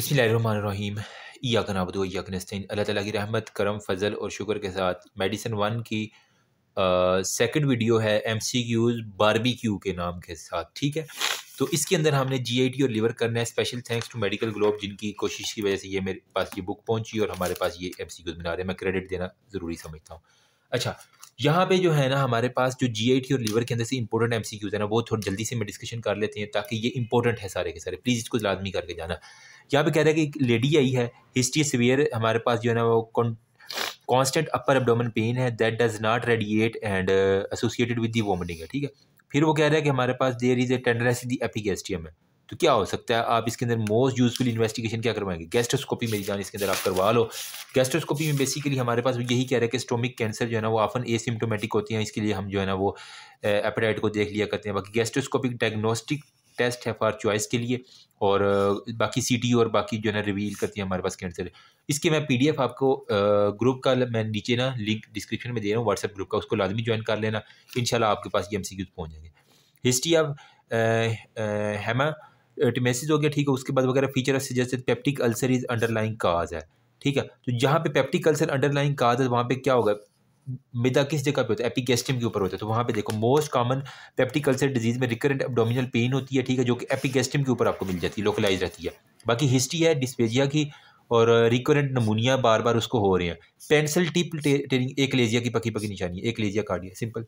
बसमीम ईयाकन आबदो ईयाकन अल्लाह ताला की रहमत करम फ़ज़ल और शुक्र के साथ मेडिसन वन की सेकंड वीडियो है एम सी क्यूज़ बारबी क्यू के नाम के साथ ठीक है तो इसके अंदर हमने जी आई टी और लिवर करना है special thanks to medical globe जिनकी कोशिश की वजह से ये मेरे पास ये बुक पहुंची और हमारे पास ये एम सी क्यूज़ बना रहे हैं मैं क्रेडिट देना ज़रूरी समझता हूँ अच्छा यहाँ पे जो है ना हमारे पास जो टी और लीवर के अंदर से इंपॉर्टेंट क्यूज है ना वो थोड़ा जल्दी से मैं डिस्कशन कर लेते हैं ताकि ये इंपॉर्टेंट है सारे के सारे प्लीज़ इसको लाजमी करके जाना यहाँ पे कह रहे हैं कि एक लेडी आई है हिस्ट्री सिवियर हमारे पास जो है ना वो कॉन्स्टेंट अपर एबडोमन पेन है that does not radiate and associated with the vomiting है ठीक है फिर वो कह रहे हैं कि हमारे पास देयर इज़ ए टेंडरेंस दी एपिगेस्टियम है तो क्या हो सकता है आप इसके अंदर मोस्ट यूजफुल इन्वेस्टिगेशन क्या करवाएंगे गैस्ट्रोस्कोपी मेरी जान इसके अंदर आप करवा लो गैस्ट्रोस्कोपी में बेसिकली हमारे पास यही कह रहा है कि स्टोमिक कैंसर जो है ना वो आफन एसिम्टोमेटिक होती है इसके लिए हम जो है ना वो एपेटाइट को देख लिया करते हैं बाकी गैस्ट्रोस्कोपिक डायग्नोस्टिक टेस्ट है फॉर चॉइस के लिए और बाकी सीटी और बाकी जो है ना रिवील करती है हमारे पास कैंसर इसके मैं पीडीएफ आपको ग्रुप का मैं नीचे ना लिंक डिस्क्रिप्शन में दे रहा हूँ व्हाट्सएप ग्रुप का उसको लाजमी ज्वाइन कर लेना इन आपके पास ये एम पहुँच जाएंगे हिस्ट्री ऑफ हेमा टिमेसिस हो गया ठीक है उसके बाद वगैरह feature suggested peptic ulcer is underlying cause है ठीक है तो जहाँ पे पेप्टिक अल्सर अंडरलाइंग काज है वहाँ पे क्या होगा मिदा किस जगह पे होता है एपिगेस्टियम के ऊपर होता है तो वहाँ पे देखो most common peptic ulcer disease में रिकरेंट एबडोमिनल पेन होती है ठीक है जो कि एपिगेस्टियम के ऊपर आपको मिल जाती है लोकलाइज रहती है बाकी हिस्ट्री है डिस्पेजिया की और रिकरेंट नमूनिया बार बार उसको हो रहे हैं पेंसिल टिप टेरिंग एक लेजिया की पकी पकी निशानी है एक achalasia cardia simple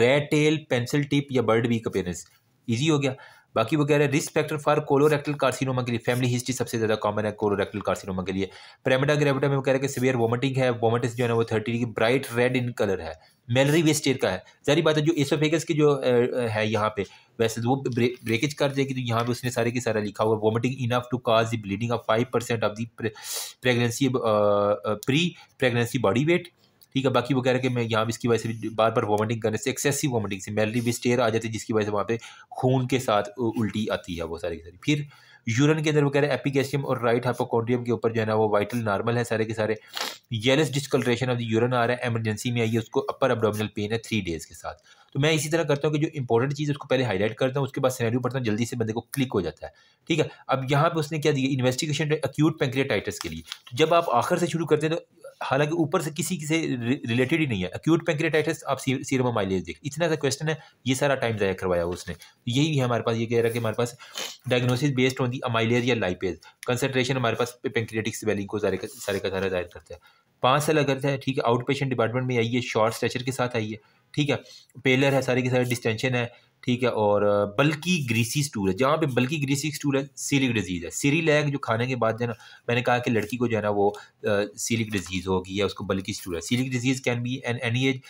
rat tail pencil tip या बर्ड वीक अपेयरेंस ईजी हो गया बाकी वो कह रहे हैं risk factor for colorectal carcinoma के लिए फैमिली हिस्ट्री सबसे ज़्यादा कॉमन है कोलोरेक्टल कार्सिनोमा के लिए प्रेमेटा ग्रेविटा में वो कह रहे हैं कि सीवियर वोमिटिंग है वोमिटिस जो है ना वो थर्टी की ब्राइट रेड इन कलर है मेलरी वेस्टेयर का है जारी बात है जो एसोफेगस की जो है यहाँ पे वैसे तो वो ब्रेकेज कर जाएगी तो यहाँ पे उसने सारे की सारा लिखा हुआ vomiting enough to cause bleeding of five percent of the pregnancy pre pregnancy body weight ठीक है बाकी वो कह रहे हैं कि मैं यहाँ इसकी वजह से बार बार वॉमिटिंग करने से एक्सेसिव वॉमिटिंग से मेलरी भी स्टेयर आ जाती है जिसकी वजह से वहाँ पे खून के साथ उल्टी आती है वो सारी की सारी फिर यूरन के अंदर वगैरह एपिकेशियम और राइट हाइपोकॉन्ड्रियम के ऊपर जो है ना वो वाइटल नॉर्मल है सारे के सारे yellowish discolouration of the urine आ रहा है एमरजेंसी में आई है उसको अपर एबडोमिनल पेन है थ्री डेज़ के साथ तो मैं इसी तरह करता हूँ कि जो इंपॉर्टेंट चीज़ उसको पहले हाईलाइट करता हूँ उसके बाद सैनरी पढ़ता हूँ जल्दी से बंदे को क्लिक हो जाता है ठीक है अब यहाँ पे उसने क्या दिया इन्वेस्टिगेशन अक्यूट पेंक्रियाटाइटिस के लिए तो जब आप आखिर से शुरू करते हैं तो हालांकि ऊपर से किसी से रिलेटेड ही नहीं है अक्यूट पेंक्रेटाइटिस आप सीरम माइलेज देख इतना सा क्वेश्चन है ये सारा टाइम ज़ाया करवाया उसने तो यही है हमारे पास ये कह रहा है कि हमारे पास diagnosis based on the amylase or lipase concentration हमारे पास पेंक्रेटिक स्वेलिंग को सारे का सारे का सारा जाहिर करता है पाँच साल अगर है ठीक है आउट पेशेंट डिपार्टमेंट में आइए शॉर्ट स्ट्रेचर के साथ आइए ठीक है पेलर है सारे के सारे डिस्टेंशन है ठीक है और बल्कि ग्रीसी स्टूल है जहाँ पे बल्कि ग्रीसी स्टूल है सीलिक डिजीज़ है सीरी लैग जो खाने के बाद जो है ना मैंने कहा कि लड़की को जो है ना वो सीलिक डिजीज़ होगी या उसको बल्कि स्टूल है celiac disease can be an any age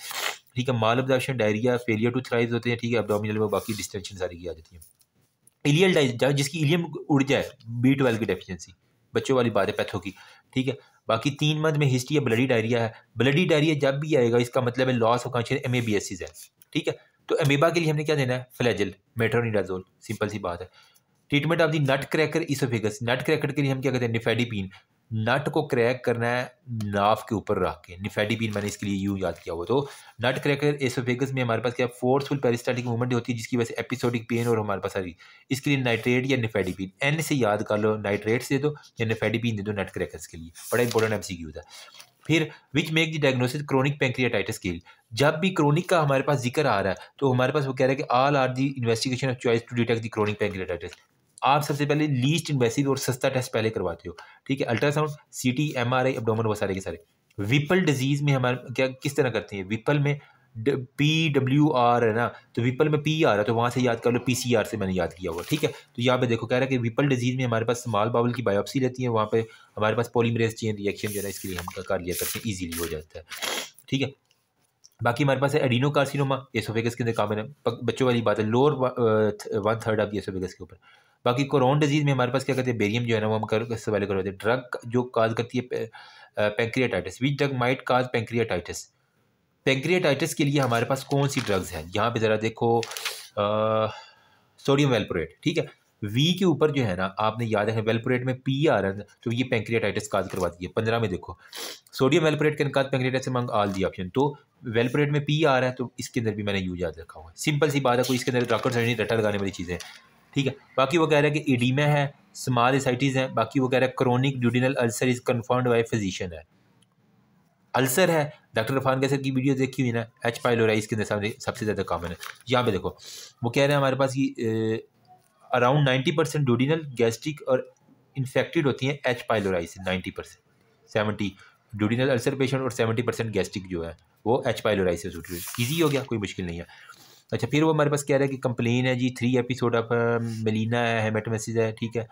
ठीक है malabsorption diarrhoea failure to thrive होते हैं ठीक है अब्डोमिनल में बाकी डिस्टेंशन सारी की आ जाती है इलियल जिसकी इलियम उड़ जाए बी ट्वेल्व की डेफिशिएंसी बच्चों वाली बात है पैथो की ठीक है बाकी तीन मंथ में हिस्ट्री या ब्लडी डायरिया है ब्लडी डायरिया जब भी आएगा इसका मतलब है लॉस ऑफ कॉन्शियस एम है ठीक है तो अमीबा के लिए हमने क्या देना है फ्लैजल मेट्रोनिडाजोल सिंपल सी बात है treatment of the nutcracker oesophagus nutcracker के लिए हम क्या कहते हैं निफेडिपिन नट को क्रैक करना है नाफ के ऊपर रख के निफेडिपिन मैंने इसके लिए यूँ याद किया हुआ तो नट क्रैकर एसोफेगस में हमारे पास क्या फोर्सफुल पेरिस्टाटिक मूवमेंट होती है जिसकी वजह से एपिसोडिक पेन और हमारे पास सारी इसके लिए नाइट्रेट या निफेडीपीन एन से याद कर लो नाइट्रेट्स दे दो या निफेडीपीन दे दो नट क्रैकर्स के लिए बड़ा इंपॉर्टेंट एम सी क्यू था फिर which make the diagnosis chronic pancreatitis की जब भी क्रोनिक का हमारे पास जिक्र आ रहा है तो हमारे पास वो कह रहा है कि all are the investigation of choice to detect the chronic pancreatitis आप सबसे पहले लीस्ट इन्वेसिव और सस्ता टेस्ट पहले करवाते हो ठीक है ultrasound C T M R I abdomen वो सारे के सारे विपल डिजीज़ में हमारे क्या किस तरह करते हैं विपल में पी डब्ल्यू आर है ना तो विपल में पी आ रहा है तो वहाँ से याद कर लो पी सी आर से मैंने याद किया हुआ ठीक है तो यहाँ पे देखो कह रहा है कि विपल डिजीज़ में हमारे पास स्माल बाउल की बायोप्सी रहती है वहाँ पे हमारे पास पोलीमरेज चेन रिएक्शन जो है इसके लिए हम कर लिया करते हैं ईजिली हो जाता है ठीक है बाकी हमारे पास है एडिनो कार्सिनोमा एसोफेगस के अंदर कामन है बच्चों वाली बात है lower one third of oesophagus के ऊपर बाकी कोरोन डिजीज़ में हमारे पास क्या कहते हैं बेरियम जो है ना वो हम कर सवाल करवाते हैं ड्रग जो काज करती है pancreatitis which drug might cause pancreatitis pancreatitis के लिए हमारे पास कौन सी ड्रग्स हैं यहाँ पे ज़रा देखो सोडियम वेलपोरेट ठीक है वी के ऊपर जो है ना आपने याद है वेलपोरेट में पी आ रहा है तो ये पेंक्रियाटाइटिस काज करवा है पंद्रह में देखो सोडियम वेलपोरेट के अनुकात पेंक्रियाटाइटिस मंग आल दी ऑप्शन तो वेलपोरेट में पी आ रहा है तो इसके अंदर भी मैंने यू याद रखा हुआ है सिंपल सी बात है कोई इसके अंदर डॉक्टर नहीं रटा लगाने वाली चीज़ें ठीक है बाकी वो कह रहे हैं कि एडीमा है स्मॉल एसाइटिस हैं बाकी वो कह रहे हैं chronic duodenal ulcer is confirmed by physician है अल्सर है डॉक्टर रफान कैसे की वीडियो देखी हुई ना एच पाइलोराई इसके अंदर सामने सबसे ज़्यादा कॉमन है यहाँ पे देखो वो कह रहे हैं हमारे पास कि around ninety percent duodenal gastric और इन्फेक्टेड होती हैं एच पाइलोराई से ninety percent seventy duodenal ulcer patient और सेवेंटी परसेंट गैस्ट्रिक जो है वो एच पाइलोराई से जुड़ी ईजी हो गया कोई मुश्किल नहीं है अच्छा फिर वो हमारे पास कह रहे हैं कि कंप्लेन है जी थ्री एपिसोड ऑफ मेलिना है हेमेटोमेसिस है ठीक है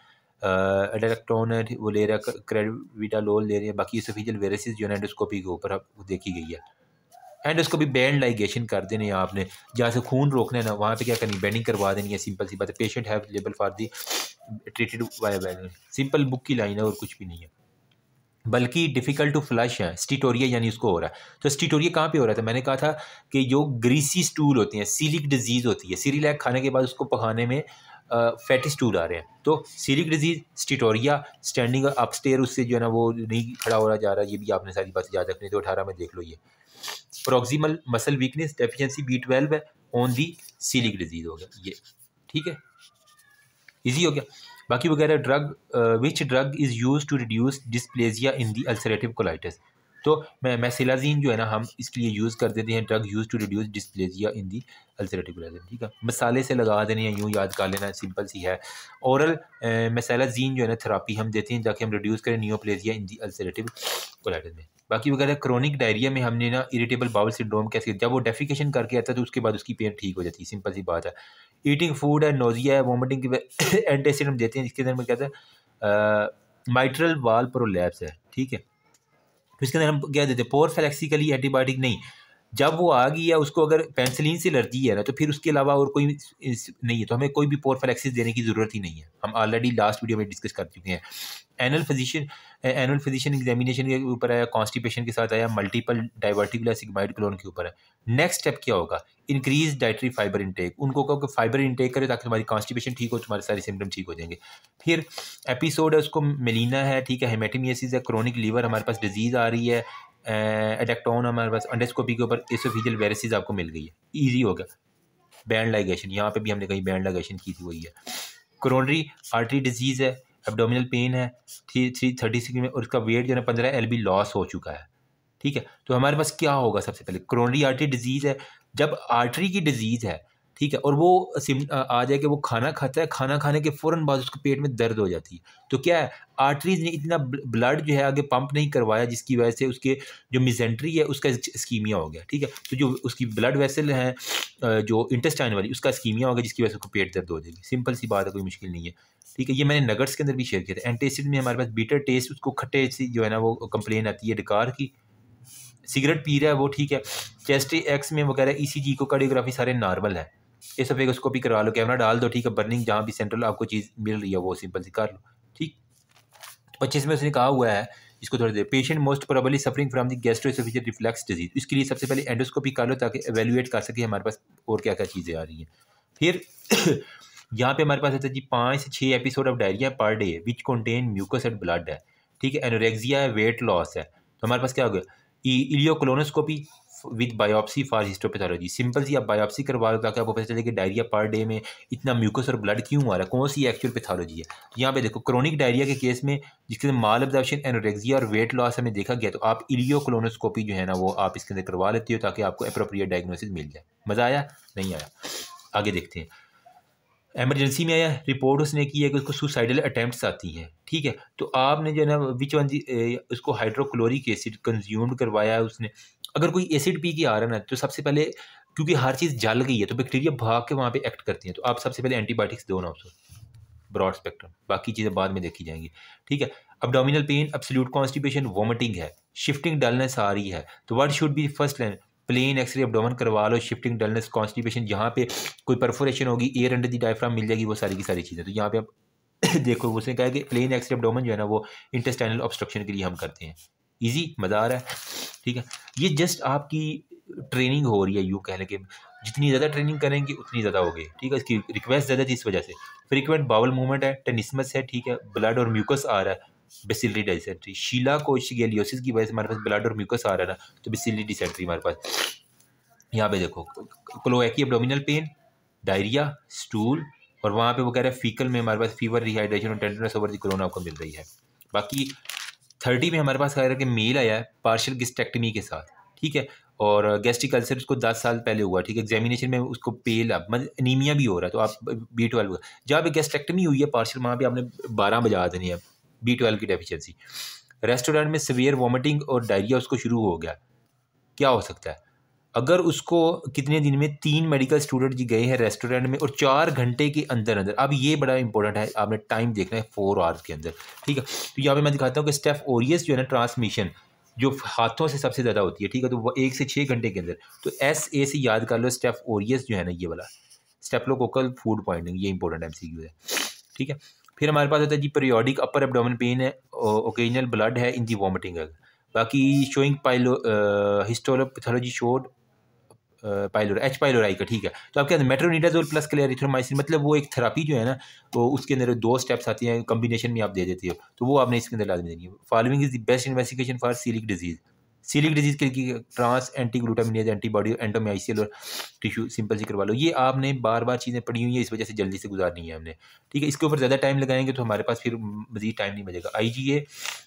एडालेक्ट्रॉन है वो ले रहा है क्रेविडालोल ले रहे हैं बाकी सफीजल वेरेसिस जो है एंडोस्कोपी के ऊपर अब देखी गई है एंडोस्कोपी बैंड लाइगेशन कर देने आपने जहाँ से खून रोकना है ना वहाँ पे क्या करनी बैंडिंग करवा देनी है सिंपल सी बात है पेशेंट है label for the treated by banding simple book की लाइन है और कुछ भी नहीं है बल्कि डिफ़िकल्ट टू फ्लश है स्टीटोरिया यानी उसको हो रहा है तो स्टीटोरिया कहाँ पे हो रहा था मैंने कहा था कि जो ग्रीसी स्टूल होते हैं सीलिक डिजीज़ होती है सीरीलैक खाने के बाद उसको पकाने में फैटी स्टूल आ रहे हैं तो coeliac disease steatorrhoea standing up stair उससे जो है ना वो नहीं खड़ा हो रहा जा रहा ये भी आपने सारी बात याद रखनी तो अठारह में देख लो ये proximal muscle weakness deficiency B twelve है ऑन दी सीरिक डिजीज़ हो गया ये ठीक है इजी हो गया बाकी वगैरह drug which drug is use to reduce dysphagia in the ulcerative colitis तो मैसेलाजीन जो है ना हम इसके लिए यूज़ कर देते हैं drug use to reduce dysphagia in the ulcerative प्लेजन ठीक है मसाले से लगा देने या यूँ याद कर लेना सिंपल सी है औरल मैसेलाजीन जो है ना थेरापी हम देते हैं ताकि हम रिड्यूस करें न्योप्लेजिया इन दी अल्सरेटिव कोलाइटिस में बाकी वगैरह क्रोनिक डायरिया में हमने ना इरिटेबल बाउल सिंड्रोम कैसे जब वो डेफिकेशन करके आता है तो उसके बाद उसकी पेन ठीक हो जाती है सिंपल सी बात है ईटिंग फूड है नोजिया है वॉमिटिंग एंटेसिडम देते हैं जिसके अंदर में कहते हैं माइट्रल वाल प्रोलैप्स है ठीक है इसके अंदर हम कह देते हैं पोर फ्लेक्सिकली एंटीबायोटिक नहीं जब वो आ गई या उसको अगर पेंसिलिन से एलर्जी है ना तो फिर उसके अलावा और कोई नहीं है तो हमें कोई भी पोरफेलेक्सिस देने की ज़रूरत ही नहीं है हम ऑलरेडी लास्ट वीडियो में डिस्कस कर चुके हैं annual physician annual physician examination के ऊपर आया कॉन्स्टिपेशन के साथ आया मल्टीपल डाइवर्टिकुलर क्लोन के ऊपर है नेक्स्ट स्टेप क्या होगा इंक्रीज डाइटरी फाइबर इंटेक उनको कहो कि फाइबर इंटेक करें ताकि तुम्हारी कॉन्स्टिपेशन ठीक हो तुम्हारे सारे सिम्टम ठीक हो जाएंगे फिर एपिसोड है उसको मेलिना है ठीक है हेमेटिमियसिस है क्रोनिक लीवर हमारे पास डिजीज़ आ रही है एडेक्टोन हमारे पास अंडेस्कोपी के ऊपर एसोफिजियल वेरेसिस आपको मिल गई है ईजी हो गया बैंड लाइगेशन यहाँ पर भी हमने कहीं बैंड लाइगेशन की थी वही है क्रोनरी आर्टरी डिजीज़ है एबडोमिनल पेन है थ्री थ्री थर्टी सिक्स में और उसका वेट जो है पंद्रह एल बी लॉस हो चुका है ठीक है तो हमारे पास क्या होगा सबसे पहले क्रोनरी आर्टरी डिजीज़ है जब आर्टरी की डिजीज़ है ठीक है और वो आ जाए कि वो खाना खाता है खाना खाने के फ़ौर बाद उसको पेट में दर्द हो जाती है तो क्या है आर्टरीज़ ने इतना ब्लड जो है आगे पंप नहीं करवाया जिसकी वजह से उसके जो मिजेंट्री है उसका स्कीमिया हो गया ठीक है तो जो उसकी ब्लड वेसल है जो इंटेस्टाइन वाली उसका स्कीमिया हो गया जिसकी वजह से उसको पेट दर्द हो जाएगी सिंपल सी बात है कोई मुश्किल नहीं है ठीक है ये मैंने नगर्स के अंदर भी शेयर किया था एंटेसिड में हमारे पास बीटर टेस्ट उसको खट्टे सी जो है ना वो कंप्लेन आती है डकार की सिगरेट पी रहा है वो ठीक है चेस्ट एक्स में वगैरह ई को कार्डियोग्राफी सारे नॉर्मल है इस सब एक उसको भी करवा लो कैमरा डाल दो ठीक है बर्निंग जहाँ भी सेंट्रल आपको चीज़ मिल रही है वो सिंपल सी कर लो ठीक पच्चीस में उसने कहा हुआ है इसको थोड़ी देर patient most probably suffering from the gastrooesophageal reflux disease इसके लिए सबसे पहले एंडोस्कोपी कर लो ताकि एवेलुएट कर सके हमारे पास और क्या क्या चीज़ें आ रही हैं फिर यहाँ पे हमारे पास आता है जी पाँच से छः episode of diarrhoea per day which contain mucus and blood है ठीक है एनोरेक्जिया है वेट लॉस है तो हमारे पास क्या हो गया e- ileocolonoscopy with biopsy for histopathology simple सी आप बायोप्सी करवा लो ताकि आपको पता चले कि डायरिया पर डे में इतना म्यूकस और ब्लड क्यों आ रहा है कौन सी एक्चुअल पैथोलॉजी है तो यहाँ पे देखो क्रोनिक डायरिया के केस में जिसके अंदर माल एब्जॉर्प्शन एनोरेक्सिया और वेट लॉस हमें देखा गया तो आप इलियोक्लोनोस्कोपी जो है ना वो आप इसके अंदर करवा लेते हो ताकि आपको अप्रोप्रिएट डायग्नोसिस मिल जाए मज़ा आया नहीं आया आगे देखते हैं एमरजेंसी में आया रिपोर्ट उसने की है कि उसको सुसाइडल अटैम्प्ट आती हैं ठीक है तो आपने जो है ना विच वन उसको हाइड्रोक्लोरिक एसिड कंज्यूम्ड करवाया है उसने अगर कोई एसिड पी के आ रहा है ना तो सबसे पहले क्योंकि हर चीज़ जल गई है तो बैक्टीरिया भाग के वहाँ पे एक्ट करती हैं तो आप सबसे पहले एंटीबायोटिक्स दो ना उसको ब्रॉड स्पेक्ट्रम बाकी चीज़ें बाद में देखी जाएंगी ठीक है abdominal pain absolute constipation vomiting है शिफ्टिंग डलनेस आ रही है तो what should be first line plain X ray abdomen करवा लो शिफ्टिंग डलनेस कॉन्स्टिपेशन जहाँ पे कोई परफोरेशन होगी एयर अंडर दी डायफ्राम मिल जाएगी वो सारी की सारी चीज़ें तो यहाँ पे आप देखो उसने कहा कि प्लेन एक्सरे अबडोमन जो है ना वो इंटेस्टाइनल ऑब्स्ट्रक्शन के लिए हम करते हैं इजी मज़ा आ रहा है ठीक है ये जस्ट आपकी ट्रेनिंग हो रही है यू कह लें जितनी ज़्यादा ट्रेनिंग करेंगे उतनी ज़्यादा होगी ठीक है इसकी रिक्वेस्ट ज़्यादा थी इस वजह से फ्रिक्वेंट बाउल मूवमेंट है टेनिसमस है ठीक है ब्लड और म्यूकस आ रहा है बेसिलरी डिसेंट्री शीला कोशिगेलियोसिस की वजह से हमारे पास ब्लड और म्यूकस आ रहा है ना तो बेसिलरी डिसेंट्री हमारे पास यहाँ पे देखो क्लोएकी एब्डोमिनल पेन डायरिया स्टूल और वहाँ पे वो कह रहे हैं फीकल में हमारे पास फीवर रिहाइड्रेशन और टेंडनेस ओवर दी कोरोना आपको मिल रही है बाकी थर्टी में हमारे पास कह कि मेल आया है पार्शल गिस्टेक्टमी के साथ ठीक है और गैस्ट्रिक अल्सर उसको दस साल पहले हुआ ठीक है एग्जामिनेशन में उसको पेल अब मतलब अनीमिया भी हो रहा है तो आप बी ट्वेल्व जहाँ पर गैस्ट्रेक्टमी हुई है पार्शल वहाँ भी आपने बारह बजा देनी है बी ट्वेल्व की डेफिशिएंसी रेस्टोरेंट में सीवियर वॉमिटिंग और डायरिया उसको शुरू हो गया क्या हो सकता है अगर उसको कितने दिन में तीन मेडिकल स्टूडेंट जी गए हैं रेस्टोरेंट में और चार घंटे के अंदर अंदर अब ये बड़ा इंपॉर्टेंट है आपने टाइम देखना है फोर आवर्स के अंदर ठीक है तो यहाँ पे मैं दिखाता हूँ कि स्टेफ ओरियस जो है ना ट्रांसमिशन जो हाथों से सबसे ज़्यादा होती है ठीक है तो वो एक से छः घंटे के अंदर तो एस ए से याद कर लो स्टेफ ओरियस जो है ना ये वाला स्टेपलोकोकल फूड पॉइंटिंग ये इंपॉर्टेंट एम है ठीक है फिर हमारे पास होता है जी पेरियोडिक अपर एबडोमिन पेन है ओकेजनल ब्लड है इन दी वॉमिटिंग बाकी शोइंग पाइलो histopathology showed pylori H pylori का ठीक है तो आपके अंदर और प्लस क्लेरिथ्रोमाइसिन मतलब वो एक थेरापी जो है ना वो तो उसके अंदर दो स्टेप्स आती हैं कम्बिनेशन में आप दे देती हो तो वो आपने इसके अंदर लाजमी देनी है following is the best investigation for coeliac disease coeliac disease के लिए trans anti glutaminase antibody endomysial और टिश्यू सिंपल सी करवा लो ये आपने बार बार चीज़ें पढ़ी हुई हैं इस वजह से जल्दी से गुजारनी है हमने ठीक है इसके ऊपर ज़्यादा टाइम लगाएंगे तो हमारे पास फिर मजीद टाइम नहीं बचेगा आई जी ए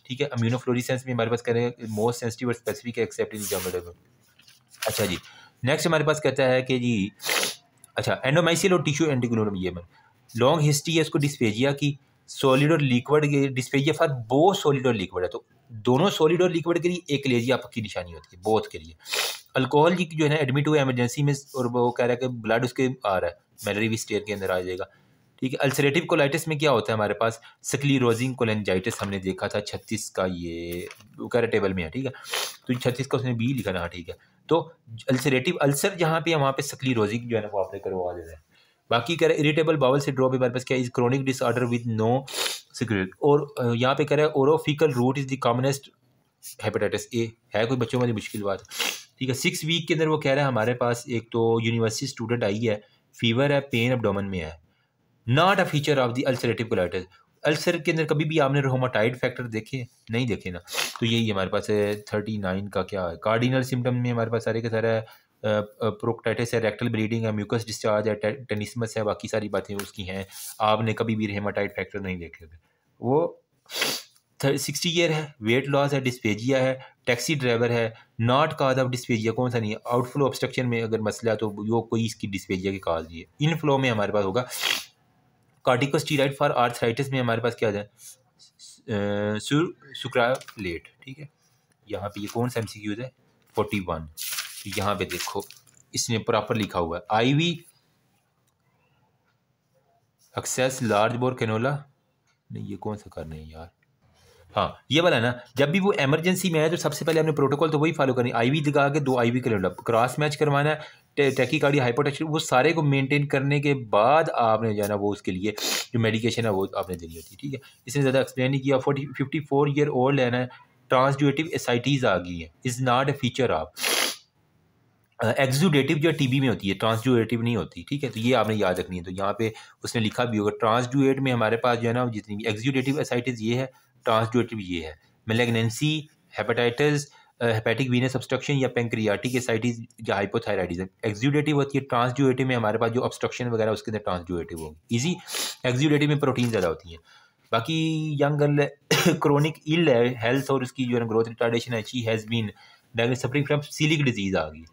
ठीक है अम्यूनोफ्लोरिसेंस भी हमारे पास करें मोस्ट सेंसिटिव और स्पेसिफिक एक्सेप्ट इन अच्छा जी नेक्स्ट हमारे पास कहता है कि जी अच्छा एंडोमाइसियल और टिश्यू एंटीग्लोनम ये लॉन्ग हिस्ट्री है इसको डिस्पेजिया की सॉलिड और liquid dysphagia for both solid और लिक्विड है तो दोनों सॉलिड और लिक्विड के लिए एक लेजी आपकी निशानी होती है बोथ के लिए अल्कोहल की जो है ना एडमिट हुआ एमरजेंसी में और वो कह रहा है कि ब्लड उसके आ रहा है मेलरी स्टेयर के अंदर आ जाएगा ठीक है अल्सरेटिव कोलाइटिस में क्या होता है हमारे पास रोजिंग कोलेंजाइटिस हमने देखा था छत्तीस का ये कह रहे टेबल में है ठीक है तो छत्तीस का उसने बी लिखा ना हाँ, ठीक है तो अल्सरेटिव अल्सर जहाँ पे वहाँ पे सकली रोजी जो है ना वो आपने करवा देना है बाकी कह रहे इरिटेबल बावल सिड्रोम हमारे पास क्या is chronic disorder with no cigarette और यहाँ पे कह रहे हैं orofaecal route is the commonest hepatitis A है कोई बच्चों वाली मुश्किल बात ठीक है सिक्स वीक के अंदर वो कह रहे हैं हमारे पास एक तो यूनिवर्सिटी स्टूडेंट आई है फीवर है पेन अब में है not a feature of the ulcerative colitis ulcer के अंदर कभी भी आपने रोमाटाइड फैक्टर देखे नहीं देखे ना तो यही हमारे पास है थर्टी नाइन का क्या है कार्डिनल सिम्टम में हमारे पास सारे का सारा प्रोक्टाइटिस है रेक्टल ब्लीडिंग है म्यूकस डिस्चार्ज है टेनिसमस है बाकी सारी बातें उसकी हैं आपने कभी भी हेमाटाइट फैक्टर नहीं देखे थे वो सिक्सटी ईयर है वेट लॉस है डिस्पेजिया है टैक्सी ड्राइवर है नॉट काज ऑफ डिस्पेजिया कौन सा नहीं है आउटफ्लो ऑब्स्ट्रक्शन में अगर मसला तो वो कोई इसकी डिस्पेजिया के काज नहीं है इनफ्लो में हमारे पास होगा कार्टिकोस्टीराइड फॉर आर्थराइटिस में हमारे पास क्या आ जाए सुक्रालेट ठीक है यहाँ पे ये कौन सा एम क्यूज है फोर्टी वन यहाँ पे देखो इसने प्रॉपर लिखा हुआ है I V access large bore cannula नहीं ये कौन सा करना है यार हाँ ये वाला है ना जब भी वो एमरजेंसी में आए तो सबसे पहले हमने प्रोटोकॉल तो वही फॉलो करनी आईवी दिखा के दो आईवी वी क्रॉस मैच करवाना है टेकिकार्डिया हाइपोटेक्शन वो सारे को मेनटेन करने के बाद आपने जो है ना वो उसके लिए जो मेडिकेशन है वो आपने देनी होती है ठीक है इसने ज़्यादा एक्सप्लेन नहीं किया forty fifty four year old है ना ट्रांसड्यूटिव एसाइटीज़ आ गई है इज़ नॉट ए फीचर आप एक्जुडेटिव जो टीबी में होती है ट्रांसड्यूएटिव नहीं होती ठीक है तो ये आपने याद रखनी है तो यहाँ पे उसने लिखा भी होगा ट्रांसड्यूएट में हमारे पास जो है ना जितनी भी एक्जुडेटिव एसाइटिस ये है ट्रांसड्यूएटिव ये है malignancy hepatitis hepatic venous obstruction या पेंक्रियाटिक एसाइटिस या हाइपोथायराइडिज्म एक्ज्यूडेटिव होती है ट्रांसड्यूएटिव में हमारे पास जो ऑब्स्ट्रक्शन वगैरह उसके अंदर ट्रांसड्यूएटिव होगी इजी एक्ज्यूडेटिव में प्रोटीन ज़्यादा होती हैं बाकी यंग गर्ल क्रोनिक इल है हेल्थ और उसकी जो है ग्रोथ रिटार्डेशन है she has been suffering from coeliac disease आ गई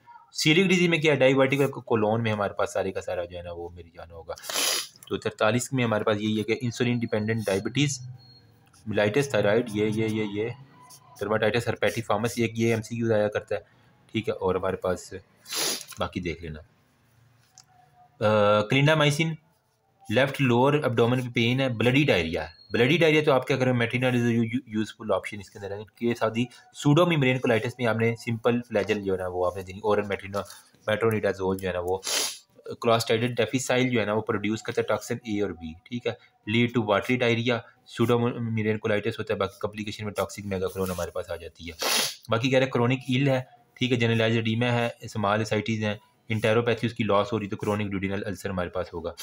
सीलिक डिजीज़ में क्या है डायबिटिक आपको कोलोन में हमारे पास सारे का सारा जो है ना वो मेरी जाना होगा तो तरतालीस में हमारे पास यही है कि insulin dependent diabetes mellitus thyroid ये ये ये ये डर्माटाइटिस हरपैटी फॉर्मस ये ये एम आया करता है ठीक है और हमारे पास बाकी देख लेना क्लिंडा माइसिन लेफ्ट लोअर अबडोमन की पेन है ब्लडी डायरिया है ब्लडी डायरिया तो आप क्या करें मेटीनल इज यूजफुल ऑप्शन इसके अंदर के साथ ही सूडो कोलाइटिस में आपने सिंपल फ्लैजल जो है ना वो आपने देनी और मेट्रीनो मेट्रोनिडाजोल जो है ना वो क्लास्टाइडेड डेफिसाइल जो है ना वो प्रोड्यूस करता है टॉक्सिन ए और बी ठीक है लीड टू वाटरी डायरिया सूडोमिनियन कोलाइटिस होता है बाकी कम्प्लिकेशन में टॉक्सिक मेगाक्रोन हमारे पास आ जाती है बाकी कह रहे हैं क्रोनिक इल है ठीक है जनरलाइज डीमा है स्मॉल एसाइटीज़ हैं इंटेरोपैथी उसकी लॉस हो रही तो क्रोनिक ड्यूडिनल अल्सर हमारे पास होगा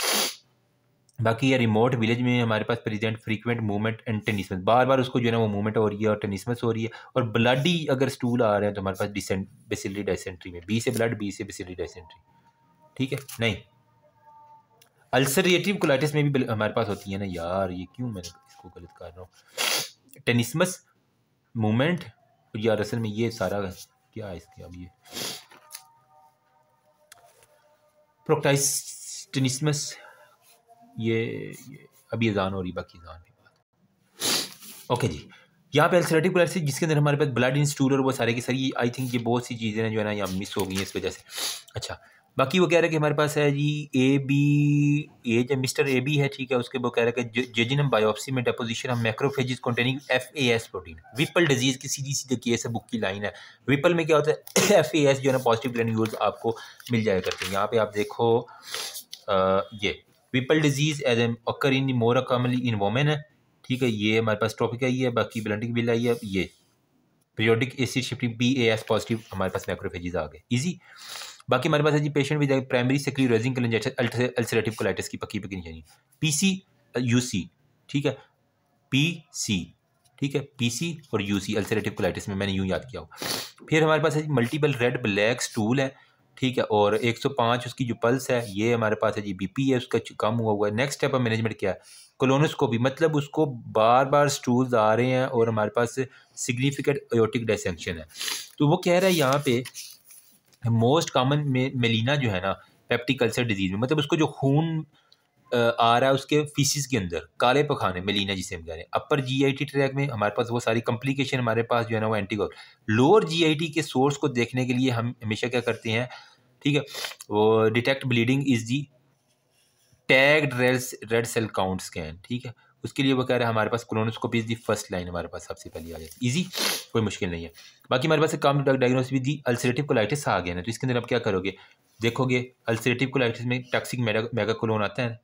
बाकी ये रिमोट विलेज में हमारे पास present frequent movement and tenesmus बार बार उसको जो है ना वो मूवमेंट हो रही है और टेनिसमस हो रही है और ब्लड ही अगर स्टूल आ रहे हैं तो हमारे पास डिसेंट बेसिलरी डायसेंट्री में बी से ब्लड बी से बेसिलरी डायसेंट्री ठीक है नहीं अल्सरेटिव कोलाइटिस में भी हमारे पास होती है ना यार ये क्यों मैं इसको गलत कर रहा हूँ टेनिसमस मूमेंट यार असल में ये सारा क्या है इसके अब ये प्रोक्टाइसटिनिसमस ये, ये अभी अजान हो रही बाकी अजान की बात ओके जी यहाँ पे अल्सरेटिव कोलाइटिस जिसके अंदर हमारे पास ब्लड इन स्टूल और वो सारे की सारी आई थिंक ये बहुत सी चीज़ें हैं जो है ना यहाँ मिस हो गई हैं इस वजह से अच्छा बाकी वो कह रहे हैं कि हमारे पास है जी ए बी ए जो मिस्टर ए बी है ठीक है उसके वो कह रहे हैं कि जेजिनम बायोप्सी में deposition of macrophages containing F A S protein Whipple disease की सीधी सीधे केस है बुक की लाइन है विपल में क्या होता है एफ ए एस जो है ना पॉजिटिव ग्रेन्यूल्स आपको मिल जाया करते हैं यहाँ पे आप देखो आ, ये Whipple disease as M occur in more commonly in women है ठीक है ये हमारे पास टॉपिक आई है बाकी ब्लंटिंग बिल आई है ये periodic acid shifting B A S positive हमारे पास मैक्रोफेजिस आ गए ईजी बाकी हमारे पास है जी patient with primary sclerosing ulcerative colitis की पक्की पकड़ी जानी पी सी यू सी ठीक है पी सी ठीक है पी सी और यू सी अल्सरेटिव कोलाइटिस में मैंने यूँ याद किया हो फिर हमारे पास है मल्टीपल रेड ब्लैक स्टूल है ठीक है और 105 उसकी जो पल्स है ये हमारे पास है जी बीपी है उसका कम हुआ हुआ है नेक्स्ट स्टेप ऑफ मैनेजमेंट क्या है कोलोनोस्कोपी मतलब उसको बार बार स्टूल्स आ रहे हैं और हमारे पास सिग्निफिकेंट एयोटिक डाइसेंक्शन है तो वो कह रहा है यहाँ पे मोस्ट कॉमन मेलिना जो है ना पेप्टिक अल्सर डिजीज में मतलब उसको जो खून आ रहा है उसके फीसिस के अंदर काले पखाने मेलिना जिसे हम कह रहे हैं अपर टी ट्रैक में हमारे पास वो सारी कम्प्लिकेशन हमारे पास जो है ना वो एंटीकॉल लोअर जी आई टी के सोर्स को देखने के लिए हम हमेशा क्या करते हैं ठीक है वो detect bleeding is the tagged red red cell count scan ठीक है उसके लिए वो कह रहे हैं हमारे पास colonoscopy is the first line हमारे पास सबसे पहले आ जाती है ईजी कोई मुश्किल नहीं है बाकी हमारे पास काम डायग्नोसिस भी दी अल्सरेटिव कोलाइटिस आ गया ना तो इसके अंदर आप क्या करोगे देखोगे अल्सरेटिव कोलाइटिस में टॉक्सिक मेगा कोलोन आता है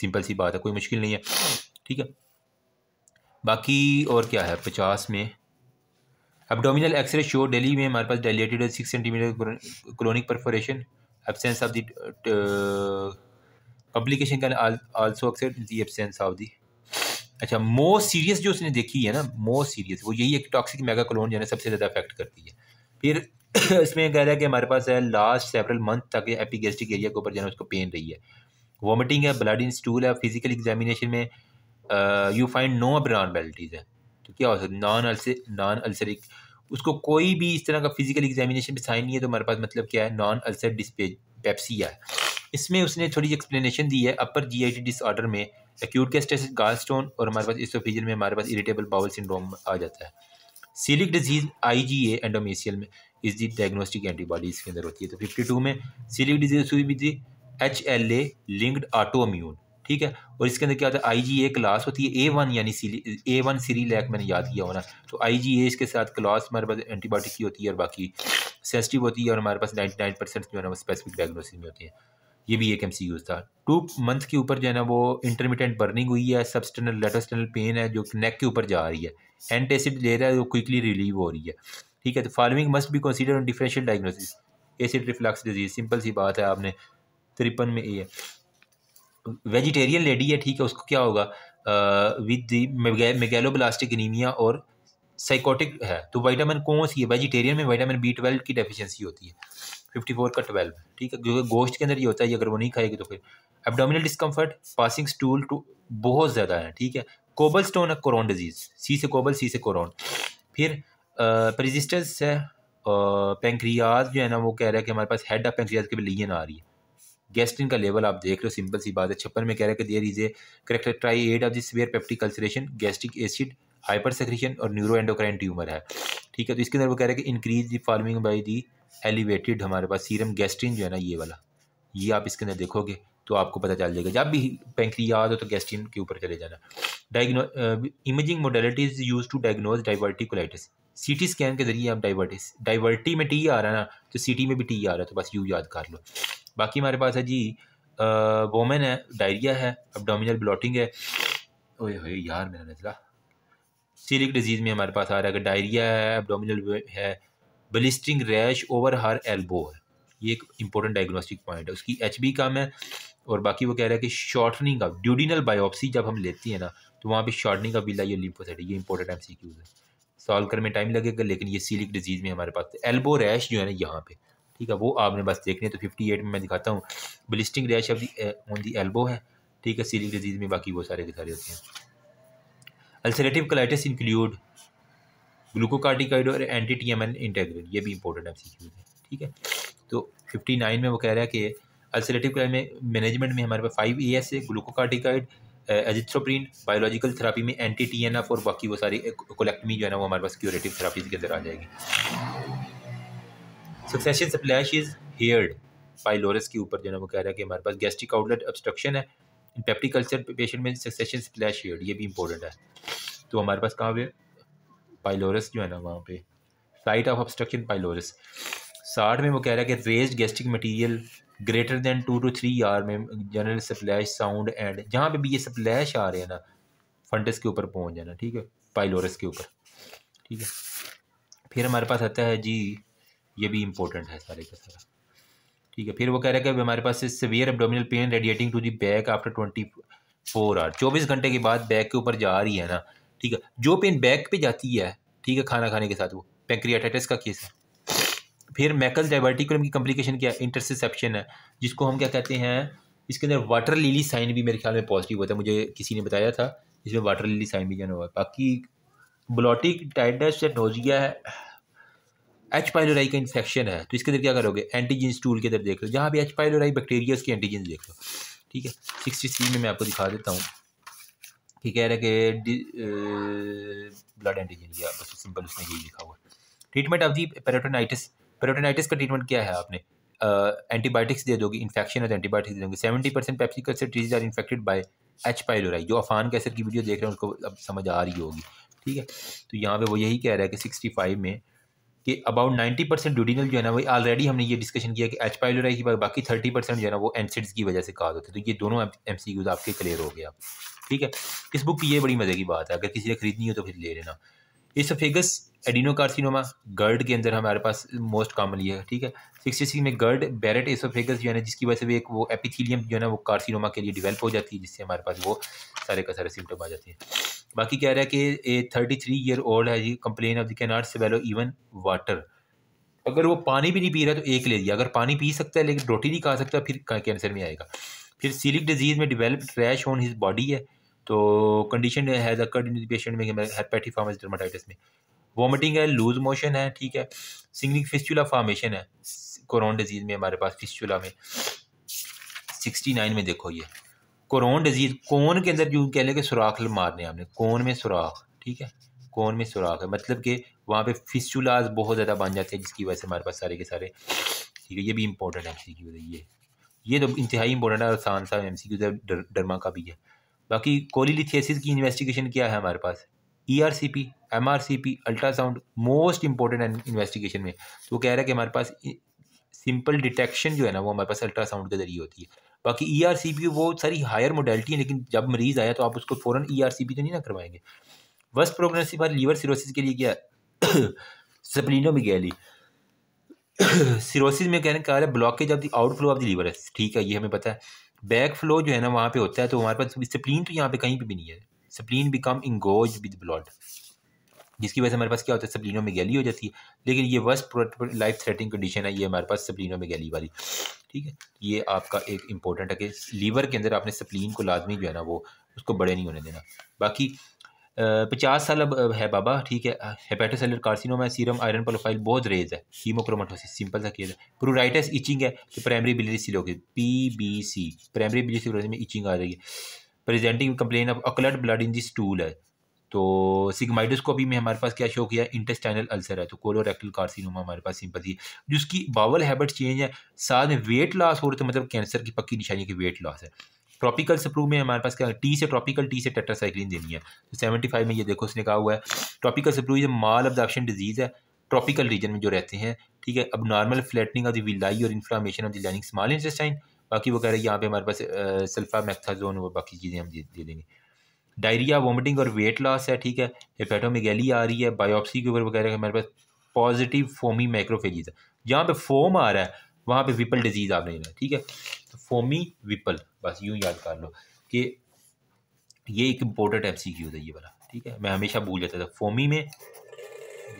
सिंपल सी बात है कोई मुश्किल नहीं है ठीक है बाकी और क्या है पचास में एबडोमिनल एक्सरे शो डेली में हमारे पास dilated six centimetre chronic perforation absence of the publication can also occur the absence of दी अच्छा मोर सीरियस जो उसने देखी है ना मोर सीरियस वो यही है कि टॉक्सिक मेगा क्लोन जो है सबसे ज़्यादा अफेक्ट करती है फिर इसमें कह रहा है कि हमारे पास है लास्ट सेवरल मंथ तक एपिगेस्टिक एरिया के ऊपर जो है उसको पेन रही है वॉमिटिंग है ब्लड इन स्टूल है फिजिकल एग्जामिनेशन में यू फाइंड नो अबनॉर्मेलिटीज़ है तो क्या हो सकता नॉन अल्सर नॉन अल्सरिक उसको कोई भी इस तरह का फिजिकल एग्जामिनेशन में साइन नहीं है तो हमारे पास मतलब क्या है नॉन अल्सर डिस्पे पेप्सिया है इसमें उसने थोड़ी एक्सप्लेनेशन दी है अपर जी आई डिसऑर्डर में एक्यूट स्टेज गाल स्टोन और हमारे पास इसोफिजियल में हमारे पास इरिटेबल बाउल सिंड्रोम आ जाता है सीलिक डिजीज़ आई जी ए एंडोमेसियल में इस दी डायग्नोस्टिक एंटीबॉडी इसके अंदर होती है तो फिफ्टी टू में सीलिक डिजीज हुई भी थी H L A linked immune ठीक है और इसके अंदर क्या होता है आई जी ए क्लास होती है ए वन यानी ए वन सीरी लैक मैंने याद किया होना तो आई जी ए इसके साथ क्लास हमारे पास एंटीबायोटिक की होती है और बाकी सेंसिटिव होती है और हमारे पास नाइन्टी नाइन परसेंट जो है ना स्पेसिफिक डायग्नोसिस में होती है ये भी एक एम था टू मंथ के ऊपर जो है ना वो इंटरमीडियंट बर्निंग हुई है सबस्टनल लेटोस्टर्नल पेन है जो नेक के ऊपर जा रही है एंट एसिड ले रहा है वो क्विकली रिलीव हो रही है ठीक है तो following must be consider on differential diagnosis acid reflux disease simple सी बात है आपने तिरपन में ए है वेजिटेरियन लेडी है ठीक है उसको क्या होगा विद दी मेगेलोब्लास्टिक एनीमिया और साइकोटिक है तो विटामिन कौन सी है वेजिटेरियन में विटामिन बी ट्वेल्व की डेफिशिएंसी होती है फिफ्टी फोर का ट्वेल्व ठीक है क्योंकि गोश्त के अंदर ये होता है अगर वो नहीं खाएगी तो फिर abdominal discomfort passing stool too बहुत ज़्यादा है ठीक है कोबल स्टोन है कोरोन डिजीज़ सी से कोबल सी से कोरोन फिर प्रजिस्टस है पेंक्रियाज जो है ना वो कह रहा है कि हमारे पास हेड ऑफ पेंक्रियाज के भी ना आ रही है गैस्ट्रिन का लेवल आप देख रहे हो सिंपल सी बात है छप्पन में कह रहा है कि there is a character triad of this where peptic ulceration gastric acid hypersecretion और न्यूरो एंडोक्राइन ट्यूमर है ठीक है तो इसके अंदर वो कह रहे हैं कि increase the farming by the elevated हमारे पास सीरम गैस्ट्रीन जो है ना ये वाला ये आप इसके अंदर देखोगे तो आपको पता चल जाएगा जब भी याद हो तो गैस्ट्रीन के ऊपर चले जाना डायग्नो imaging modalities use to diagnose diverticulitis C T scan के जरिए आप डाइवर्टिस डाइवर्टी में टी आ रहा है ना तो सी टी में भी टी आ रहा है तो बस यू याद कर लो बाकी हमारे पास है जी वोमेन uh, है डायरिया है अब डोमिनल ब्लॉटिंग है ओए होए यार मेरा नजला सीरिक डिजीज़ में हमारे पास आ रहा है अगर डायरिया है एबडोमिनल है blistering rash over her elbow है ये एक इंपॉर्टेंट डायग्नोस्टिक पॉइंट है उसकी एच बी कम है और बाकी वो कह रहा है कि शॉर्टनिंग का ड्यूडिनल बायोप्सी जब हम लेती है ना तो वहाँ पे शॉर्टनिंग का बिला या लिम्फोसाइट ये इंपॉर्टेंट एम सी क्यूज है सॉल्व करने में टाइम लगेगा लेकिन ये सीलिक डिजीज़ में हमारे पास एल्बो रैश जो है ना यहाँ पे ठीक है वो आपने बस देखने तो फिफ्टी एट में मैं दिखाता हूँ blistering rash of on the elbow है ठीक है सीलिक डिजीज़ में बाकी वो सारे के सारे होते हैं अल्सरेटिव कलाइटिस इंक्लूड ग्लूकोकार्टिकाइड और anti T M N integrin ये भी इंपॉर्टेंट है ठीक है तो फिफ्टी नाइन में वो कह रहा है कि अल्सरेटिव में मैनेजमेंट में हमारे पास फाइव ए एस है ग्लूकोकार्टिकाइड एजिथ्रोप्रीन बायोलॉजिकल थेरापी में एंटी टी एन एफ और बाकी वो सारी कोलेक्टमी जो है ना वो हमारे पास क्यूरेटिव थेरापीज के अंदर आ जाएगी succussion splash is heard pylorus के ऊपर जो है वो कह रहा है कि हमारे पास गैस्ट्रिक आउटलेट ऑब्स्ट्रक्शन है पेप्टिक पेशेंट में सक्सेशन स्प्लैश हेयर्ड ये भी इंपॉर्टेंट है तो हमारे पास कहाँ पे पाइलोरस जो है ना वहाँ पे साइट ऑफ ऑब्स्ट्रक्शन पाइलोरस साठ में वो कह रहा है कि raised gastric material greater than two to three R में जनरल स्प्लैश साउंड एंड जहाँ पे भी ये स्प्लैश आ रहे हैं ना फंडस के ऊपर पहुँच जाना ठीक है पाइलोरस के ऊपर ठीक है फिर हमारे पास आता है जी ये भी इम्पोर्टेंट है सारे का सारा ठीक है फिर वो कह रहा है कि हमारे पास severe abdominal pain radiating to the back after twenty four hour चौबीस घंटे के बाद बैक के ऊपर जा रही है ना ठीक है जो पेन बैक पे जाती है ठीक है खाना खाने के साथ वो पेंक्रियाटाइटिस का केस है फिर मैकल डाइवर्टिकुलम की कम्प्लिकेशन क्या है इंटरसेप्शन है जिसको हम क्या कहते हैं इसके अंदर वाटर लिली साइन भी मेरे ख्याल में पॉजिटिव होता है मुझे किसी ने बताया था इसमें वाटर लिली साइन भी जाना हुआ है बाकी ब्लॉटिक टाइडस या नोजिया है एच पाइलोराई का इन्फेक्शन है तो इसके अंदर क्या करोगे एंटीजेंस टूल के अंदर देख लो जहाँ भी एच पाइलोराई बैक्टीरिया उसके एंटीजेंस देख लो ठीक है सिक्सटी थ्री में मैं आपको दिखा देता हूँ ही कह रहे कि ब्लड एंटीजन या बस सिंपल उसने यही लिखा हुआ ट्रीटमेंट अब जी पेरोटोनाइटिस पेरोटोनाइटिस का ट्रीटमेंट क्या है आपने एंटीबायोटिक्स दे दोगे इन्फेक्शन और एंटीबायोटिक्स दे दोगे सेवेंटी परसेंट पेप्सिकल से disease are infected by H pylori जो अफान कैसर की वीडियो देख रहे हैं उसको अब समझ आ रही होगी ठीक है तो यहाँ पे वो यही कह रहा है कि सिक्सटी फाइव में कि अबाउट नाइन्टी परसेंट ड्यूडिनल जो है ना वही ऑलरेडी हमने ये डिस्कशन किया कि एच पाइलोराई की बाकी थर्टी परसेंट जो है ना वो एनसिड्स की वजह से काज होते हैं तो ये दोनों एम सी आपके क्लियर हो गया ठीक है इस बुक की ये बड़ी मज़े की बात है अगर किसी ने खरीदनी हो तो फिर ले लेना एडिनो कार्सिनोमा गर्ड के अंदर हमारे पास मोस्ट ये है ठीक है सिक्सटी सिक्स में गर्ड बैरेट एसोफेगस जो है ना जिसकी वजह से भी एक वो एपिथीलियम जो है ना वो कार्सिनोमा के लिए डिवेल्प हो जाती है जिससे हमारे पास वो सारे का सारे सिम्टम आ जाते हैं बाकी कह रहा है कि a thirty three year old है जी complain of the can not swallow even water अगर वो पानी भी नहीं पी रहा तो एक ले लिया अगर पानी पी सकता है लेकिन रोटी नहीं खा सकता फिर कैंसर में आएगा फिर सीलिक डिजीज़ में develop rash on his body है तो condition has occurred in patient में हेपेटिफार्मस डर्माटाइटिस में वॉमिटिंग है लूज मोशन है ठीक है सिंगलिंग फिस्चुला फॉर्मेशन है कोरोन डिजीज़ में हमारे पास फिस्चुला में सिक्सटी नाइन में देखो ये कोरोन डिजीज़ कोन के अंदर जो कह लें कि सुराख मारने आपने कोन में सुराख ठीक है कोन में सुराख है मतलब कि वहाँ पे फिस्चुलाज बहुत ज़्यादा बन जाते हैं जिसकी वजह से हमारे पास सारे के सारे ठीक है ये भी इंपॉर्टेंट है ये ये तो इंतहाई इंपॉर्टेंट है आसान सा एम सी क्यू डरमा का भी है बाकी कोलिलिथियसिस की इन्वेस्टिगेशन क्या है हमारे पास E R C P M R C P ultrasound most important investigation में तो कह रहा है कि हमारे पास सिंपल डिटेक्शन जो है ना वो हमारे पास अल्ट्रासाउंड के जरिए होती है बाकी ई आर सी पी वो सारी हायर मोडेलिटी है लेकिन जब मरीज़ आया तो आप उसको फ़ौरन E e R C P तो नहीं ना करवाएंगे वर्स्ट प्रोग्नोसिस पर लीवर सिरोसिस के लिए क्या सप्लिनोमिगैली सिरोसिस में कहने का blockage of the outflow of the liver है ठीक है ये हमें पता है बैक फ्लो जो है ना वहाँ पे होता है तो हमारे पास स्प्लीन तो यहाँ पे कहीं पे भी नहीं है spleen become engorged with blood जिसकी वजह से हमारे पास क्या होता है सप्लिनो में गैली हो जाती है लेकिन ये वर्स्ट लाइफ थ्रेटिंग कंडीशन है ये हमारे पास सप्लिनो में गैली वाली ठीक है ये आपका एक इंपॉर्टेंट है कि लीवर के अंदर आपने स्प्लीन को लाजमी जो है ना वो उसको बड़े नहीं होने देना बाकी पचास साल अब है बाबा ठीक है हेपेटोसेलर में सीरम आयरन प्रोफाइल बहुत रेज है हीमोक्रोमाटोसिस सिंपल सा केस है प्रोराइटस इचिंग है तो primary biliary cirrhosis P B C primary biliary cirrhosis में इचिंग आ रही है presenting complain of occult blood in this stool है तो सिगमाइडोस्कोपी में हमारे पास क्या शो किया इंटेस्टाइनल अल्सर है तो कोलोरेक्टल कार्सिनोमा हमारे पास सिंपथी जिसकी बावल हैबिट चेंज है साथ में वेट लॉस हो रहा तो मतलब कैंसर की पक्की निशानी की वेट लॉस है ट्रॉपिकल सप्रू में हमारे पास क्या टी से ट्रॉपिकल टी से टेट्रासाइक्लिन देनी है तो सेवेंटी फाइव में ये देखो उसने कहा हुआ है ट्रॉपिकल सप्रू ये माल ऑब्जॉर्प्शन डिजीज़ है ट्रॉपिकल रीजन में जो रहते हैं ठीक है अब normal flattening of the villi और inflammation of the lining small intestine बाकी वो कह रहे हैं यहाँ पे हमारे पास सल्फा मैक्थाजोन और बाकी चीज़ें हम दे देंगे डायरिया वोमिटिंग और वेट लॉस है ठीक है गैली आ रही है बायोप्सी के ऊपर वगैरह हमारे पास पॉजिटिव फोमी माइक्रोफेजीज है जहाँ पे फोम आ रहा है वहाँ पे विपल डिजीज़ आप नहीं ठीक है तो फोमी विपल बस यूँ याद कर लो कि ये एक इम्पोर्टेंट एम सी क्यू था ये वाला ठीक है मैं हमेशा भूल जाता था फोमी में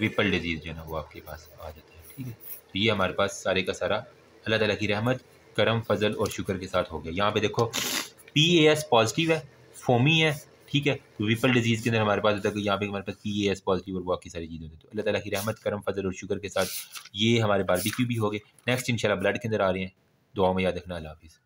विपल डिजीज़ जो है ना वो आपके पास आ जाता है ठीक है तो ये हमारे पास सारे का सारा अल्लाह तला की रहमत करम फजल और शुक्र के साथ हो गया यहाँ पे देखो पी ए एस पॉजिटिव है फोमी है ठीक है तो विपल डिजीज़ के अंदर हमारे पास होता है कि तो यहाँ पे हमारे पास ई एस पॉजिटिव और बाकी सारी चीज़ें होती है तो अल्लाह ताला की रहमत करम फजल और शुगर के साथ ये हमारे बारबेक्यू भी हो गए नेक्स्ट इंशाल्लाह ब्लड के अंदर आ रहे हैं दुआ में याद रखना अल्लाह हाफिज़